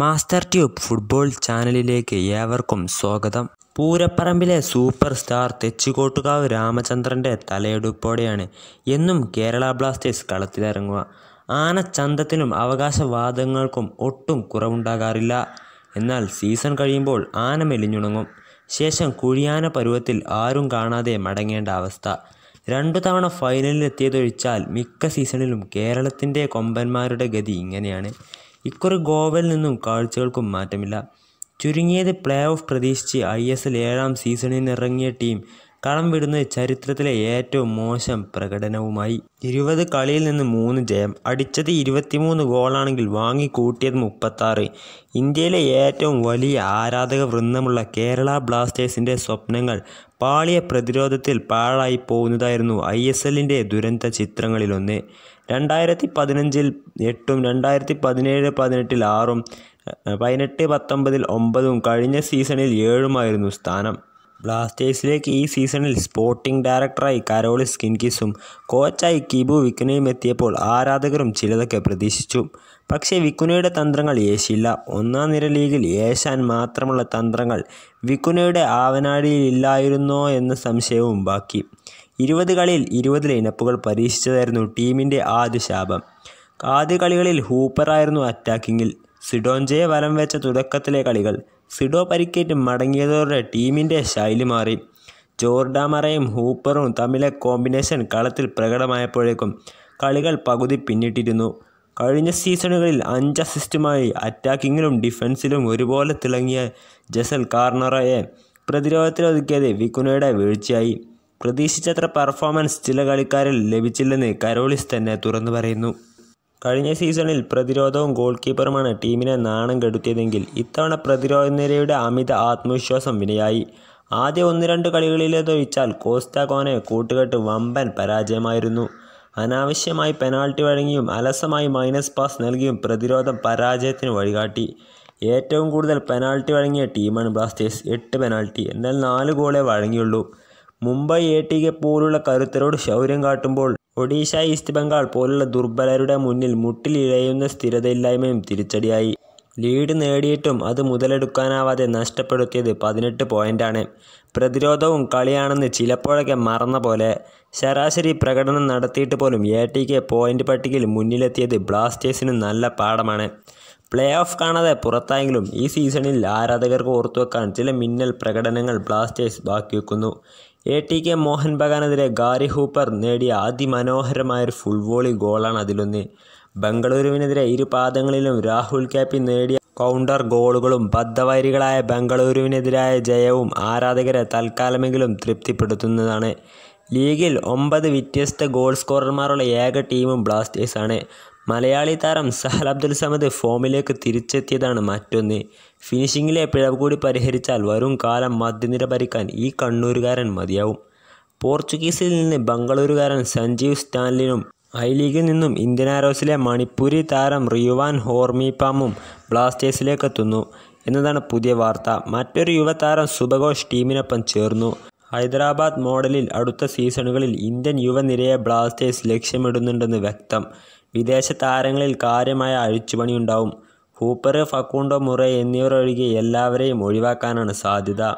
master tube football ചാനലിലേക്ക് ഏവർക്കും സ്വാഗതം പൂരപ്പറമ്പിലെ സൂപ്പർ സ്റ്റാർ തെച്ചുകോട്ടുകാവ് രാമചന്ദ്രൻ്റെ തലയെടുപ്പോടെയാണ് എന്നും കേരള ബ്ലാസ്റ്റേഴ്സ് കളത്തിലിറങ്ങുക ആനച്ചന്തത്തിനും അവകാശവാദങ്ങൾക്കും ഒട്ടും കുറവുണ്ടാകാറില്ല എന്നാൽ സീസൺ കഴിയുമ്പോൾ ആന മെലിഞ്ഞുണങ്ങും ശേഷം കുഴിയാന പരുവത്തിൽ ആരും കാണാതെ മടങ്ങേണ്ട അവസ്ഥ രണ്ടു തവണ ഫൈനലിൽ എത്തിയതൊഴിച്ചാൽ മിക്ക സീസണിലും കേരളത്തിൻ്റെ കൊമ്പന്മാരുടെ ഗതി ഇങ്ങനെയാണ് ഇക്കുറി ഗോവയിൽ നിന്നും കാഴ്ചകൾക്കും മാറ്റമില്ല ചുരുങ്ങിയത് പ്ലേ ഓഫ് പ്രതീക്ഷിച്ച് ഐ എസ് എൽ ഏഴാം നിന്നിറങ്ങിയ ടീം കളം വിടുന്ന ചരിത്രത്തിലെ ഏറ്റവും മോശം പ്രകടനവുമായി ഇരുപത് കളിയിൽ നിന്ന് മൂന്ന് ജയം അടിച്ചത് ഇരുപത്തിമൂന്ന് ഗോളാണെങ്കിൽ വാങ്ങിക്കൂട്ടിയത് മുപ്പത്താറ് ഇന്ത്യയിലെ ഏറ്റവും വലിയ ആരാധക വൃന്ദമുള്ള കേരള ബ്ലാസ്റ്റേഴ്സിൻ്റെ സ്വപ്നങ്ങൾ പാളിയ പ്രതിരോധത്തിൽ പാഴായി പോകുന്നതായിരുന്നു ഐ എസ് എല്ലിൻ്റെ ദുരന്ത ചിത്രങ്ങളിലൊന്ന് രണ്ടായിരത്തി പതിനഞ്ചിൽ എട്ടും രണ്ടായിരത്തി പതിനേഴ് പതിനെട്ടിൽ ആറും പതിനെട്ട് പത്തൊമ്പതിൽ ഒമ്പതും കഴിഞ്ഞ സീസണിൽ ഏഴുമായിരുന്നു സ്ഥാനം ബ്ലാസ്റ്റേഴ്സിലേക്ക് ഈ സീസണിൽ സ്പോർട്ടിംഗ് ഡയറക്ടറായി കരോളി സ്കിൻകിസും കോച്ചായി കിബു വിക്കുനയും എത്തിയപ്പോൾ ആരാധകരും ചിലതൊക്കെ പ്രതീക്ഷിച്ചു പക്ഷേ വിക്കുനയുടെ തന്ത്രങ്ങൾ യേശില്ല ഒന്നാം നിര ലീഗിൽ ഏശാൻ മാത്രമുള്ള തന്ത്രങ്ങൾ വിക്കുനയുടെ ആവനാഴിയിലില്ലായിരുന്നോ എന്ന സംശയവും ബാക്കി ഇരുപത് കളിയിൽ ഇരുപത് ലൈനപ്പുകൾ പരീക്ഷിച്ചതായിരുന്നു ടീമിൻ്റെ ആദ്യ ശാപം ആദ്യ കളികളിൽ ഹൂപ്പറായിരുന്നു അറ്റാക്കിങ്ങിൽ സിഡോൻജയെ വലം വെച്ച തുടക്കത്തിലെ കളികൾ സിഡോ പരിക്കേറ്റ് മടങ്ങിയതോടെ ടീമിൻ്റെ ശൈലി മാറി ജോർഡാമറയും ഹൂപ്പറും തമ്മിലെ കോമ്പിനേഷൻ കളത്തിൽ പ്രകടമായപ്പോഴേക്കും കളികൾ പകുതി പിന്നിട്ടിരുന്നു കഴിഞ്ഞ സീസണുകളിൽ അഞ്ച് അസിസ്റ്റുമായി അറ്റാക്കിങ്ങിലും ഡിഫൻസിലും ഒരുപോലെ തിളങ്ങിയ ജസൽ കാർണറയെ പ്രതിരോധത്തിലൊതുക്കിയത് വിക്കുനയുടെ വീഴ്ചയായി പ്രതീക്ഷിച്ചത്ര പെർഫോമൻസ് ചില കളിക്കാരിൽ ലഭിച്ചില്ലെന്ന് കരോളിസ് തന്നെ തുറന്നു പറയുന്നു കഴിഞ്ഞ സീസണിൽ പ്രതിരോധവും ഗോൾ കീപ്പറുമാണ് ടീമിനെ നാണം കെടുത്തിയതെങ്കിൽ ഇത്തവണ പ്രതിരോധ നിരയുടെ അമിത ആത്മവിശ്വാസം വിനയായി ആദ്യ ഒന്ന് രണ്ട് കളികളിലേതൊഴിച്ചാൽ കോസ്റ്റാ കോനെ കൂട്ടുകെട്ട് വമ്പൻ പരാജയമായിരുന്നു അനാവശ്യമായി പെനാൾട്ടി വഴങ്ങിയും അലസമായി മൈനസ് പാസ് നൽകിയും പ്രതിരോധം പരാജയത്തിന് വഴികാട്ടി ഏറ്റവും കൂടുതൽ പെനാൾട്ടി വഴങ്ങിയ ടീമാണ് ബ്ലാസ്റ്റേഴ്സ് എട്ട് പെനാൾട്ടി എന്നാൽ നാല് ഗോളേ വഴങ്ങിയുള്ളൂ മുംബൈ എ ടി കെ പോലുള്ള കരുത്തരോട് ശൗര്യം കാട്ടുമ്പോൾ ഒഡീഷ ഈസ്റ്റ് ബംഗാൾ പോലുള്ള ദുർബലരുടെ മുന്നിൽ മുട്ടിലിഴയുന്ന സ്ഥിരതയില്ലായ്മയും തിരിച്ചടിയായി ലീഡ് നേടിയിട്ടും അത് മുതലെടുക്കാനാവാതെ നഷ്ടപ്പെടുത്തിയത് പതിനെട്ട് പോയിൻ്റാണ് പ്രതിരോധവും കളിയാണെന്ന് ചിലപ്പോഴൊക്കെ മറന്ന പോലെ ശരാശരി പ്രകടനം നടത്തിയിട്ട് പോലും എ ടി കെ പോയിൻ്റ് പട്ടികയിൽ മുന്നിലെത്തിയത് ബ്ലാസ്റ്റേഴ്സിന് നല്ല പാഠമാണ് പ്ലേ ഓഫ് കാണാതെ പുറത്തായെങ്കിലും ഈ സീസണിൽ ആരാധകർക്ക് ഓർത്തുവെക്കാൻ ചില മിന്നൽ പ്രകടനങ്ങൾ ബ്ലാസ്റ്റേഴ്സ് ബാക്കി വെക്കുന്നു എ ടി കെ മോഹൻ ബഗാനെതിരെ ഗാരി ഹൂപ്പർ നേടിയ അതിമനോഹരമായൊരു ഫുൾവോളി ഗോളാണ് അതിലൊന്ന് ബംഗളൂരുവിനെതിരെ ഇരു പാദങ്ങളിലും രാഹുൽ ക്യാപ്പി നേടിയ കൗണ്ടർ ഗോളുകളും ബദ്ധവൈരികളായ ബംഗളൂരുവിനെതിരായ ജയവും ആരാധകരെ തൽക്കാലമെങ്കിലും തൃപ്തിപ്പെടുത്തുന്നതാണ് ലീഗിൽ ഒമ്പത് വ്യത്യസ്ത ഗോൾ സ്കോറർമാരുള്ള ഏക ടീമും ബ്ലാസ്റ്റേഴ്സാണ് മലയാളി താരം സഹൽ അബ്ദുൽ സമദ് ഫോമിലേക്ക് തിരിച്ചെത്തിയതാണ് മറ്റൊന്ന് ഫിനിഷിങ്ങിലെ പിഴവ് കൂടി പരിഹരിച്ചാൽ വരും കാലം മധ്യനിര ഭരിക്കാൻ ഈ കണ്ണൂരുകാരൻ മതിയാവും പോർച്ചുഗീസിൽ നിന്ന് ബംഗളൂരുകാരൻ സഞ്ജീവ് സ്റ്റാൻലിനും ഐ ലീഗിൽ നിന്നും ഇന്ത്യൻ ആരോസിലെ മണിപ്പൂരി താരം റിയുവാൻ ഹോർമിപാമും എത്തുന്നു എന്നതാണ് പുതിയ വാർത്ത മറ്റൊരു യുവതാരം സുബഘോഷ് ടീമിനൊപ്പം ചേർന്നു ഹൈദരാബാദ് മോഡലിൽ അടുത്ത സീസണുകളിൽ ഇന്ത്യൻ യുവനിരയെ ബ്ലാസ്റ്റേഴ്സ് ലക്ഷ്യമിടുന്നുണ്ടെന്ന് വ്യക്തം വിദേശ താരങ്ങളിൽ കാര്യമായ അഴിച്ചുപണിയുണ്ടാവും ഹൂപ്പർ ഫക്കൂണ്ടോ മുറേ എന്നിവരൊഴികെ എല്ലാവരെയും ഒഴിവാക്കാനാണ് സാധ്യത